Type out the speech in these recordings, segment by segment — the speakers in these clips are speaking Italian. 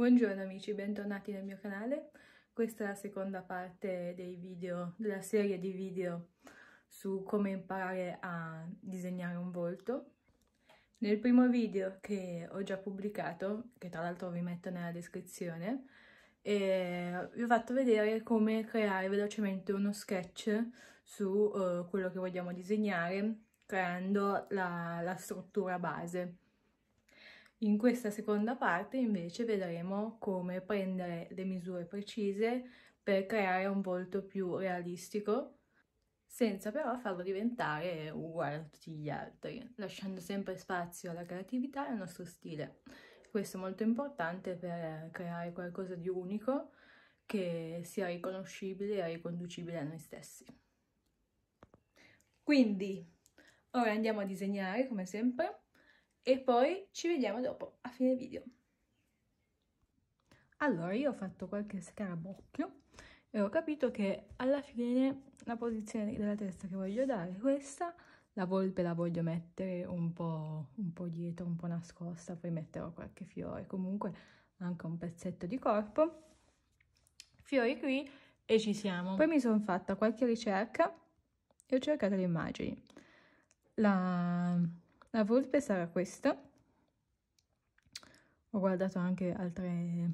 Buongiorno amici, bentornati nel mio canale. Questa è la seconda parte dei video, della serie di video su come imparare a disegnare un volto. Nel primo video che ho già pubblicato, che tra l'altro vi metto nella descrizione, e eh, vi ho fatto vedere come creare velocemente uno sketch su uh, quello che vogliamo disegnare creando la, la struttura base in questa seconda parte invece vedremo come prendere le misure precise per creare un volto più realistico senza però farlo diventare uguale a tutti gli altri, lasciando sempre spazio alla creatività e al nostro stile. Questo è molto importante per creare qualcosa di unico che sia riconoscibile e riconducibile a noi stessi. Quindi, ora andiamo a disegnare come sempre e poi ci vediamo dopo a fine video. Allora io ho fatto qualche scarabocchio e ho capito che alla fine la posizione della testa che voglio dare è questa, la volpe la voglio mettere un po', un po', dietro, un po' nascosta, poi metterò qualche fiore, comunque anche un pezzetto di corpo, fiori qui e ci siamo. Poi mi sono fatta qualche ricerca e ho cercato le immagini. La, la volpe sarà questa. Ho guardato anche altre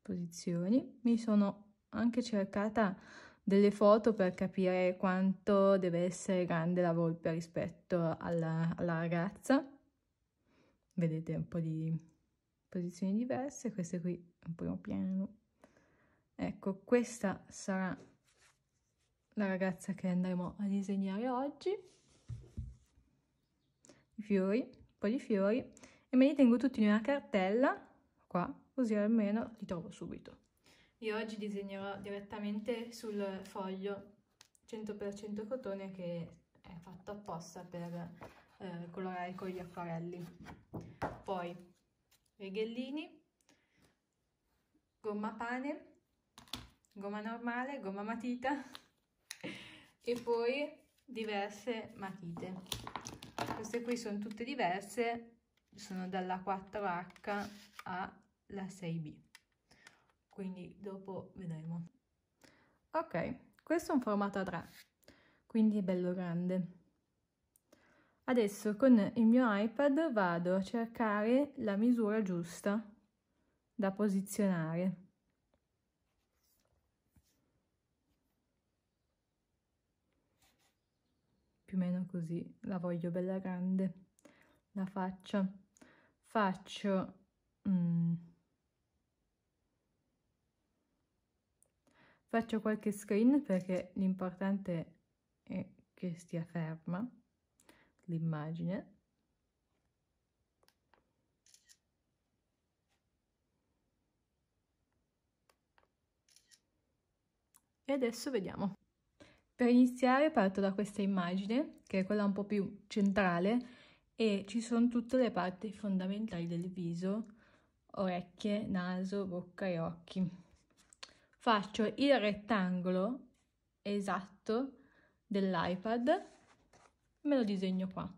posizioni. Mi sono anche cercata delle foto per capire quanto deve essere grande la volpe rispetto alla, alla ragazza. Vedete un po' di posizioni diverse. Queste qui in primo piano. Ecco, questa sarà la ragazza che andremo a disegnare oggi i fiori, un po' di fiori e me li tengo tutti in una cartella, qua, così almeno li trovo subito. Io oggi disegnerò direttamente sul foglio 100% cotone che è fatto apposta per eh, colorare con gli acquarelli. Poi righellini, gomma pane, gomma normale, gomma matita e poi diverse matite queste qui sono tutte diverse sono dalla 4h alla 6b quindi dopo vedremo ok questo è un formato a 3 quindi è bello grande adesso con il mio ipad vado a cercare la misura giusta da posizionare più o meno così, la voglio bella grande, la faccia. Faccio... Mm, faccio qualche screen perché l'importante è che stia ferma l'immagine. E adesso vediamo. Per iniziare parto da questa immagine, che è quella un po' più centrale, e ci sono tutte le parti fondamentali del viso, orecchie, naso, bocca e occhi. Faccio il rettangolo esatto dell'iPad, me lo disegno qua.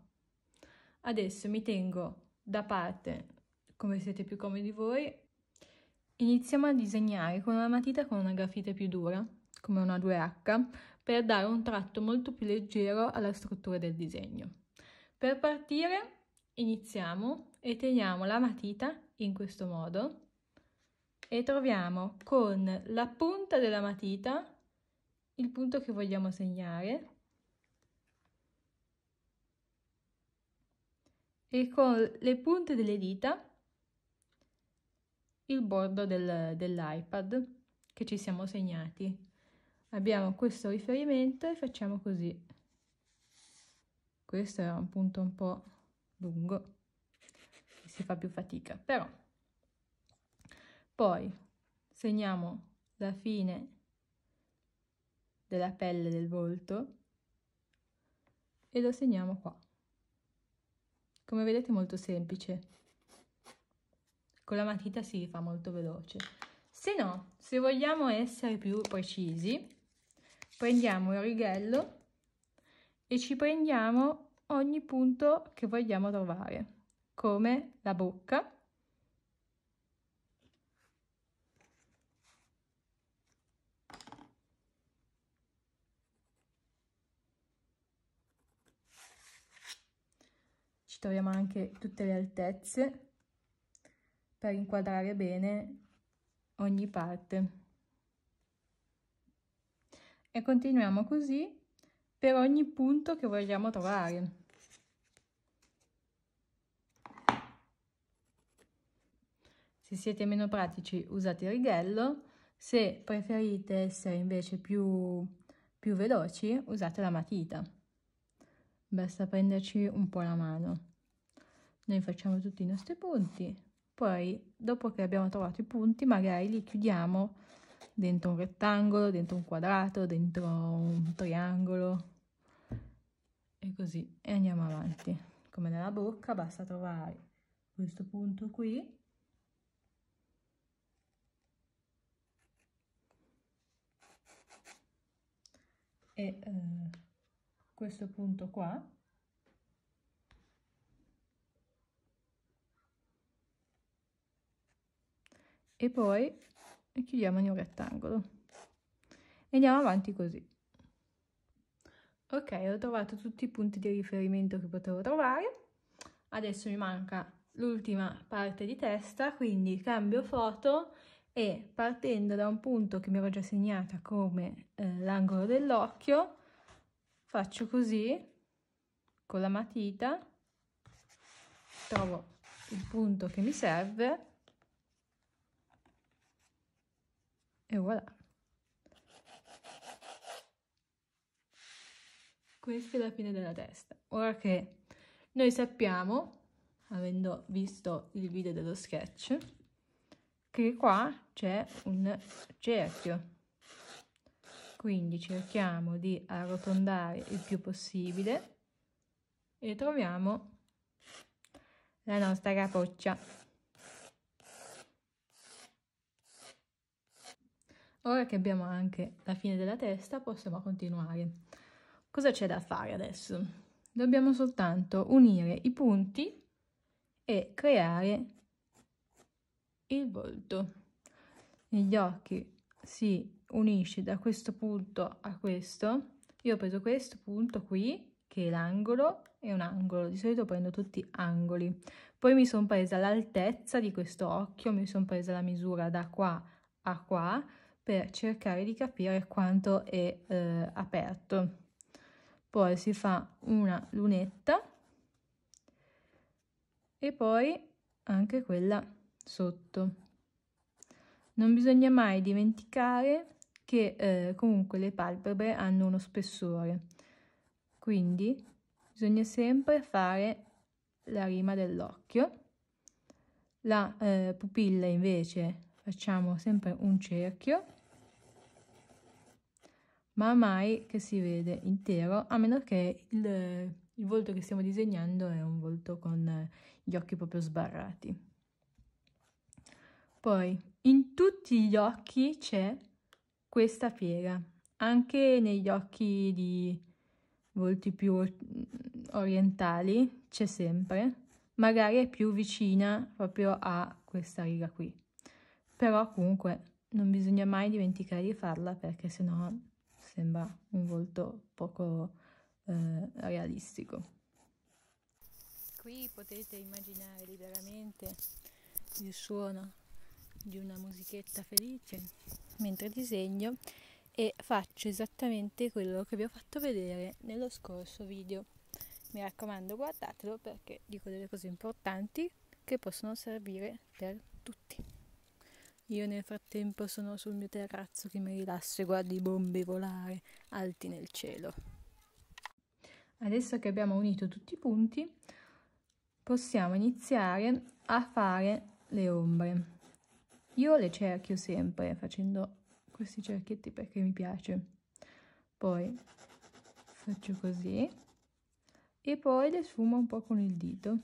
Adesso mi tengo da parte, come siete più comodi voi, iniziamo a disegnare con una matita con una grafite più dura, come una 2H, per dare un tratto molto più leggero alla struttura del disegno. Per partire iniziamo e teniamo la matita in questo modo e troviamo con la punta della matita il punto che vogliamo segnare e con le punte delle dita il bordo del, dell'iPad che ci siamo segnati abbiamo questo riferimento e facciamo così questo è un punto un po' lungo si fa più fatica però poi segniamo la fine della pelle del volto e lo segniamo qua come vedete è molto semplice con la matita si fa molto veloce se no se vogliamo essere più precisi prendiamo il righello e ci prendiamo ogni punto che vogliamo trovare, come la bocca, ci troviamo anche tutte le altezze per inquadrare bene ogni parte e continuiamo così per ogni punto che vogliamo trovare. Se siete meno pratici usate il righello, se preferite essere invece più, più veloci usate la matita. Basta prenderci un po' la mano. Noi facciamo tutti i nostri punti, poi dopo che abbiamo trovato i punti magari li chiudiamo dentro un rettangolo, dentro un quadrato, dentro un triangolo e così e andiamo avanti come nella bocca basta trovare questo punto qui e eh, questo punto qua e poi e chiudiamo in un rettangolo e andiamo avanti così ok ho trovato tutti i punti di riferimento che potevo trovare adesso mi manca l'ultima parte di testa quindi cambio foto e partendo da un punto che mi ero già segnata come eh, l'angolo dell'occhio faccio così con la matita trovo il punto che mi serve e voilà questa è la fine della testa ora che noi sappiamo avendo visto il video dello sketch che qua c'è un cerchio quindi cerchiamo di arrotondare il più possibile e troviamo la nostra capoccia Ora che abbiamo anche la fine della testa possiamo continuare. Cosa c'è da fare adesso? Dobbiamo soltanto unire i punti e creare il volto. Negli occhi si unisce da questo punto a questo. Io ho preso questo punto qui, che è l'angolo, è un angolo. Di solito prendo tutti angoli. Poi mi sono presa l'altezza di questo occhio, mi sono presa la misura da qua a qua, per cercare di capire quanto è eh, aperto. Poi si fa una lunetta e poi anche quella sotto. Non bisogna mai dimenticare che eh, comunque le palpebre hanno uno spessore, quindi bisogna sempre fare la rima dell'occhio. La eh, pupilla invece facciamo sempre un cerchio ma mai che si vede intero a meno che il, il volto che stiamo disegnando è un volto con eh, gli occhi proprio sbarrati poi in tutti gli occhi c'è questa piega anche negli occhi di volti più orientali c'è sempre magari è più vicina proprio a questa riga qui però comunque non bisogna mai dimenticare di farla perché sennò sembra un volto poco eh, realistico. Qui potete immaginare liberamente il suono di una musichetta felice mentre disegno e faccio esattamente quello che vi ho fatto vedere nello scorso video. Mi raccomando guardatelo perché dico delle cose importanti che possono servire per tutti. Io nel frattempo sono sul mio terrazzo che mi rilasso e guardo i bombe volare alti nel cielo. Adesso che abbiamo unito tutti i punti, possiamo iniziare a fare le ombre. Io le cerchio sempre facendo questi cerchietti perché mi piace. Poi faccio così e poi le sfumo un po' con il dito.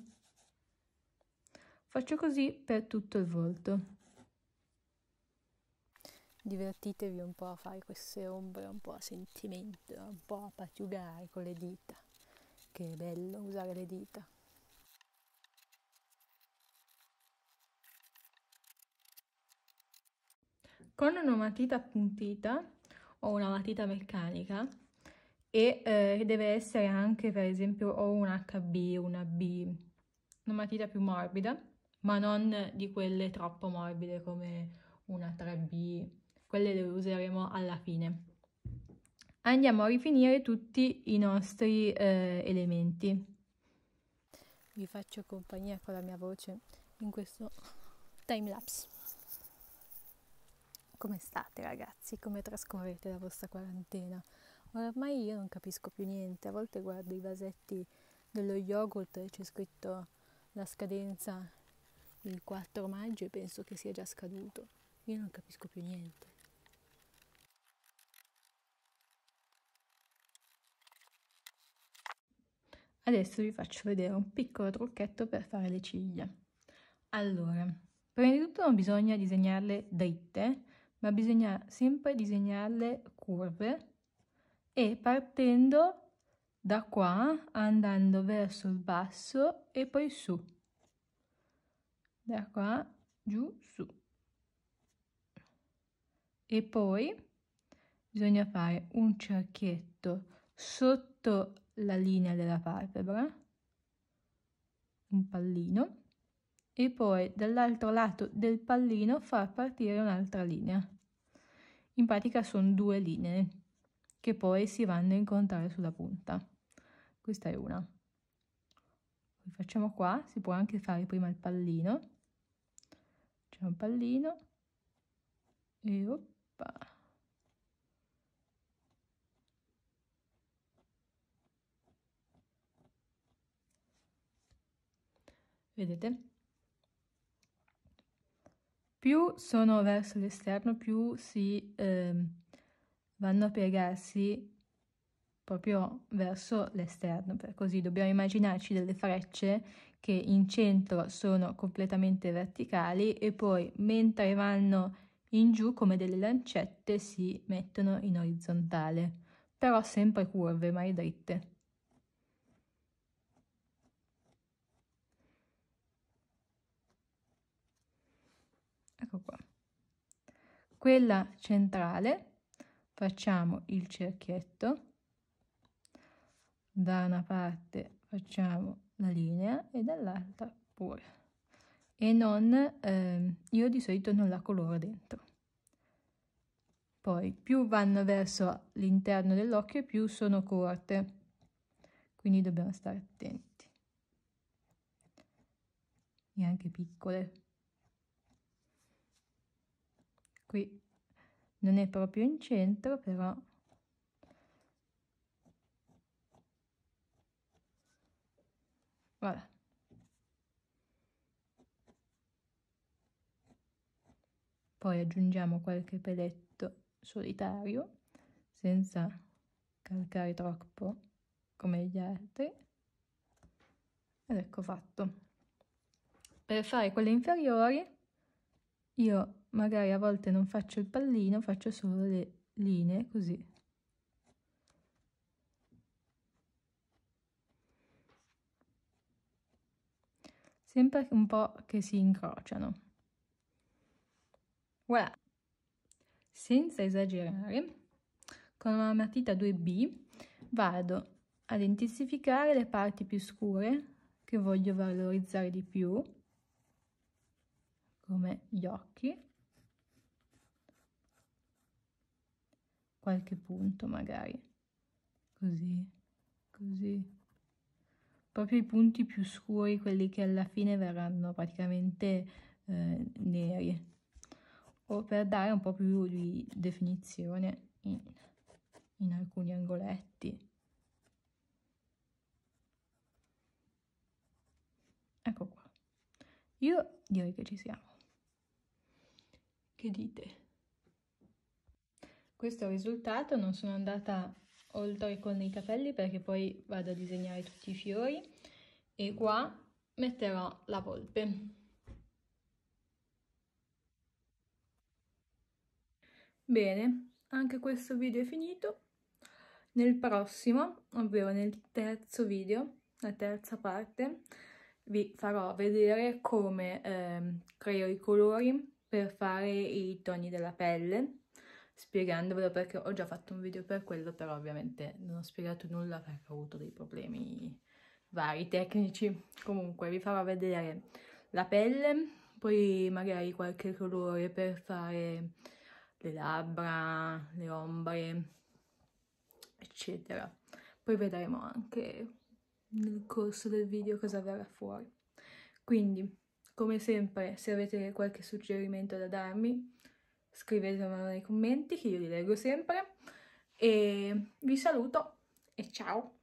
Faccio così per tutto il volto divertitevi un po' a fare queste ombre un po' a sentimento, un po' a pattiugare con le dita, che è bello usare le dita. Con una matita appuntita o una matita meccanica e eh, deve essere anche per esempio o un HB, una B, una matita più morbida, ma non di quelle troppo morbide come una 3B quelle le useremo alla fine. Andiamo a rifinire tutti i nostri eh, elementi. Vi faccio compagnia con la mia voce in questo timelapse. Come state ragazzi? Come trascorrete la vostra quarantena? Ormai io non capisco più niente, a volte guardo i vasetti dello yogurt e c'è scritto la scadenza il 4 maggio e penso che sia già scaduto. Io non capisco più niente. Adesso vi faccio vedere un piccolo trucchetto per fare le ciglia. Allora, prima di tutto non bisogna disegnarle dritte, ma bisogna sempre disegnarle curve e partendo da qua andando verso il basso e poi su. Da qua giù su. E poi bisogna fare un cerchietto sotto la linea della palpebra, un pallino, e poi dall'altro lato del pallino far partire un'altra linea. In pratica sono due linee che poi si vanno a incontrare sulla punta. Questa è una. Poi facciamo qua, si può anche fare prima il pallino. Facciamo un pallino e oppa. vedete? Più sono verso l'esterno, più si eh, vanno a piegarsi proprio verso l'esterno, così dobbiamo immaginarci delle frecce che in centro sono completamente verticali e poi mentre vanno in giù come delle lancette si mettono in orizzontale, però sempre curve, mai dritte. quella centrale facciamo il cerchietto da una parte facciamo la linea e dall'altra pure e non eh, io di solito non la coloro dentro poi più vanno verso l'interno dell'occhio più sono corte quindi dobbiamo stare attenti e anche piccole qui non è proprio in centro però voilà poi aggiungiamo qualche peletto solitario senza calcare troppo come gli altri ed ecco fatto per fare quelle inferiori io magari a volte non faccio il pallino, faccio solo le linee così. Sempre un po' che si incrociano. Voilà! Senza esagerare, con una matita 2B vado ad intensificare le parti più scure che voglio valorizzare di più, come gli occhi, qualche punto magari, così, così. Proprio i punti più scuri, quelli che alla fine verranno praticamente eh, neri. O per dare un po' più di definizione in, in alcuni angoletti. Ecco qua. Io direi che ci siamo. Che dite? questo è il risultato, non sono andata oltre con i capelli perché poi vado a disegnare tutti i fiori e qua metterò la volpe. Bene, anche questo video è finito. Nel prossimo, ovvero nel terzo video, la terza parte, vi farò vedere come eh, creo i colori per fare i toni della pelle spiegandovelo perché ho già fatto un video per quello, però ovviamente non ho spiegato nulla perché ho avuto dei problemi vari tecnici. Comunque vi farò vedere la pelle, poi magari qualche colore per fare le labbra, le ombre, eccetera. Poi vedremo anche nel corso del video cosa verrà fuori. Quindi, come sempre, se avete qualche suggerimento da darmi, scrivetemelo nei commenti che io li leggo sempre e vi saluto e ciao!